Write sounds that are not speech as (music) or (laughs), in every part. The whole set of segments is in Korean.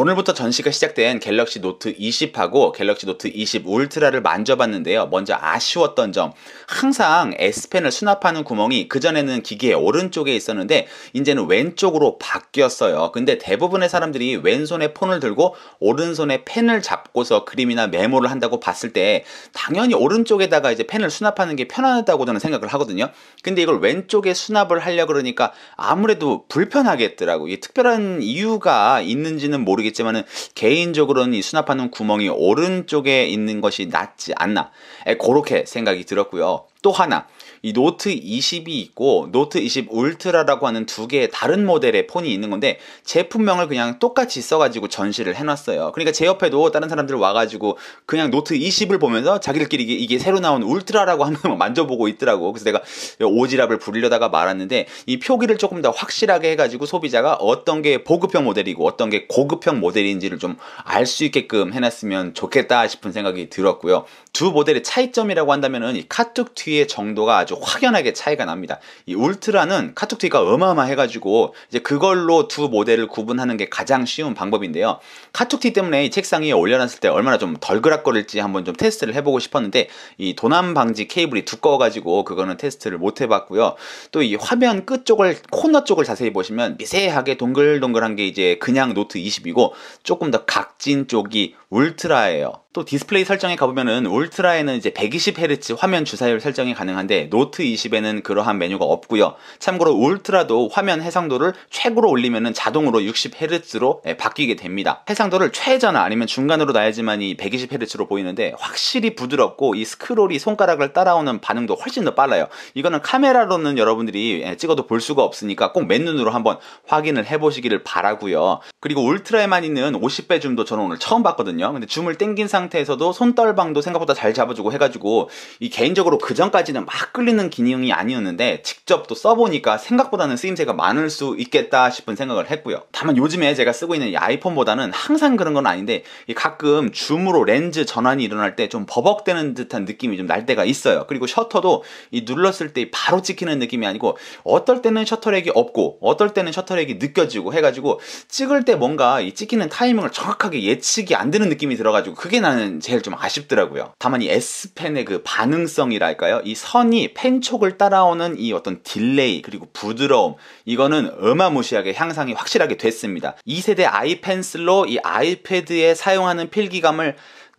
오늘부터 전시가 시작된 갤럭시 노트 20하고 갤럭시 노트 20 울트라를 만져봤는데요. 먼저 아쉬웠던 점. 항상 S펜을 수납하는 구멍이 그전에는 기계의 오른쪽에 있었는데 이제는 왼쪽으로 바뀌었어요. 근데 대부분의 사람들이 왼손에 폰을 들고 오른손에 펜을 잡고서 그림이나 메모를 한다고 봤을 때 당연히 오른쪽에다가 이제 펜을 수납하는 게 편하다고 저는 생각을 하거든요. 근데 이걸 왼쪽에 수납을 하려 그러니까 아무래도 불편하겠더라고. 요 특별한 이유가 있는지는 모르겠는데 모르겠지만은 개인적으로는 이 수납하는 구멍이 오른쪽에 있는 것이 낫지 않나. 에, 그렇게 생각이 들었고요. 또 하나. 이 노트 20이 있고 노트 20 울트라라고 하는 두 개의 다른 모델의 폰이 있는 건데 제품명을 그냥 똑같이 써가지고 전시를 해놨어요. 그러니까 제 옆에도 다른 사람들 와가지고 그냥 노트 20을 보면서 자기들끼리 이게, 이게 새로 나온 울트라라고 하면 (laughs) 만져보고 있더라고. 그래서 내가 오지랖을 부리려다가 말았는데 이 표기를 조금 더 확실하게 해가지고 소비자가 어떤 게 보급형 모델이고 어떤 게 고급형 모델인지를 좀 알 수 있게끔 해놨으면 좋겠다 싶은 생각이 들었고요. 두 모델의 차이점이라고 한다면은 이 카툭 뒤에 정도가 아주 확연하게 차이가 납니다. 이 울트라는 카툭 트위가 어마어마해가지고 이제 그걸로 두 모델을 구분하는 게 가장 쉬운 방법인데요. 카톡 티 때문에 이 책상 위에 올려놨을 때 얼마나 좀 덜그락거릴지 한번 좀 테스트를 해보고 싶었는데 이 도난 방지 케이블이 두꺼워가지고 그거는 테스트를 못 해봤고요. 또 이 화면 끝 쪽을 코너 쪽을 자세히 보시면 미세하게 동글동글한 게 이제 그냥 노트 20이고 조금 더 각진 쪽이 울트라예요. 또 디스플레이 설정에 가보면은 울트라에는 이제 120Hz 화면 주사율 설정이 가능한데 노트 20에는 그러한 메뉴가 없고요. 참고로 울트라도 화면 해상도를 최고로 올리면은 자동으로 60Hz로 예, 바뀌게 됩니다. 해상도를 최저나 아니면 중간으로 놔야지만 이 120Hz로 보이는데 확실히 부드럽고 이 스크롤이 손가락을 따라오는 반응도 훨씬 더 빨라요. 이거는 카메라로는 여러분들이 예, 찍어도 볼 수가 없으니까 꼭 맨눈으로 한번 확인을 해보시기를 바라고요. 그리고 울트라에만 있는 50배 줌도 저는 오늘 처음 봤거든요. 근데 줌을 땡긴 상황 상태에서도 손떨방도 생각보다 잘 잡아주고 해가지고 이 개인적으로 그 전까지는 막 끌리는 기능이 아니었는데 직접 또 써보니까 생각보다는 쓰임새가 많을 수 있겠다 싶은 생각을 했고요. 다만 요즘에 제가 쓰고 있는 이 아이폰보다는 항상 그런 건 아닌데 가끔 줌으로 렌즈 전환이 일어날 때 좀 버벅대는 듯한 느낌이 좀 날 때가 있어요. 그리고 셔터도 이 눌렀을 때 바로 찍히는 느낌이 아니고 어떨 때는 셔터렉이 없고 어떨 때는 셔터렉이 느껴지고 해가지고 찍을 때 뭔가 이 찍히는 타이밍을 정확하게 예측이 안 되는 느낌이 들어가지고 그게 나는 제일 좀 아쉽더라고요. 다만 이 S펜의 그 반응성이랄까요? 이 선이 펜촉을 따라오는 이 어떤 딜레이 그리고 부드러움 이거는 어마무시하게 향상이 확실하게 됐습니다. 2세대 아이펜슬로 이 아이패드에 사용하는 필기감을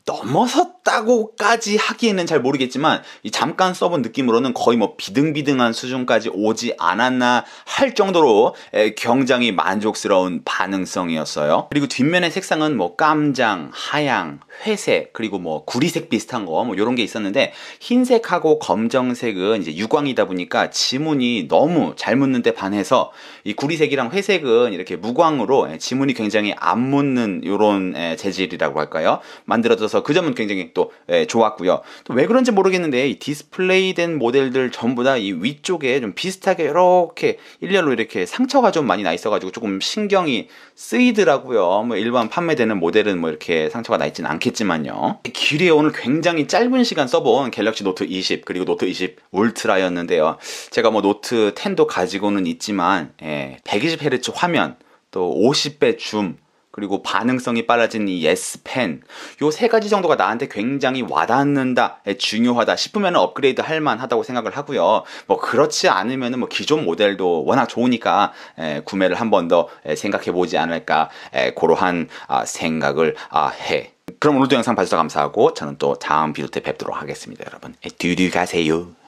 넘어섰다고까지 하기에는 잘 모르겠지만 잠깐 써본 느낌으로는 거의 뭐 비등비등한 수준까지 오지 않았나 할 정도로 굉장히 만족스러운 반응성이었어요. 그리고 뒷면의 색상은 뭐 깜장, 하양, 회색, 그리고 뭐 구리색 비슷한 거뭐 이런 게 있었는데 흰색하고 검정색은 이제 유광이다 보니까 지문이 너무 잘 묻는데 반해서 이 구리색이랑 회색은 이렇게 무광으로 지문이 굉장히 안 묻는 이런 재질이라고 할까요? 만들어져서 있어서 그 점은 굉장히 또 예, 좋았고요. 또 왜 그런지 모르겠는데 이 디스플레이된 모델들 전부 다 이 위쪽에 좀 비슷하게 이렇게 일렬로 이렇게 상처가 좀 많이 나 있어가지고 조금 신경이 쓰이더라고요. 뭐 일반 판매되는 모델은 뭐 이렇게 상처가 나 있진 않겠지만요. 길이에 오늘 굉장히 짧은 시간 써본 갤럭시 노트 20 그리고 노트 20 울트라였는데요. 제가 뭐 노트 10도 가지고는 있지만 예, 120Hz 화면 또 50배 줌 그리고 반응성이 빨라진 이 S 펜. 요 세 가지 정도가 나한테 굉장히 와닿는다, 중요하다 싶으면 업그레이드 할 만하다고 생각을 하고요. 뭐 그렇지 않으면 뭐 기존 모델도 워낙 좋으니까 에, 구매를 한 번 더 생각해 보지 않을까 에, 고러한 아, 생각을 아, 해. 그럼 오늘도 영상 봐주셔서 감사하고 저는 또 다음 비디오 때 뵙도록 하겠습니다, 여러분. 듀듀 가세요.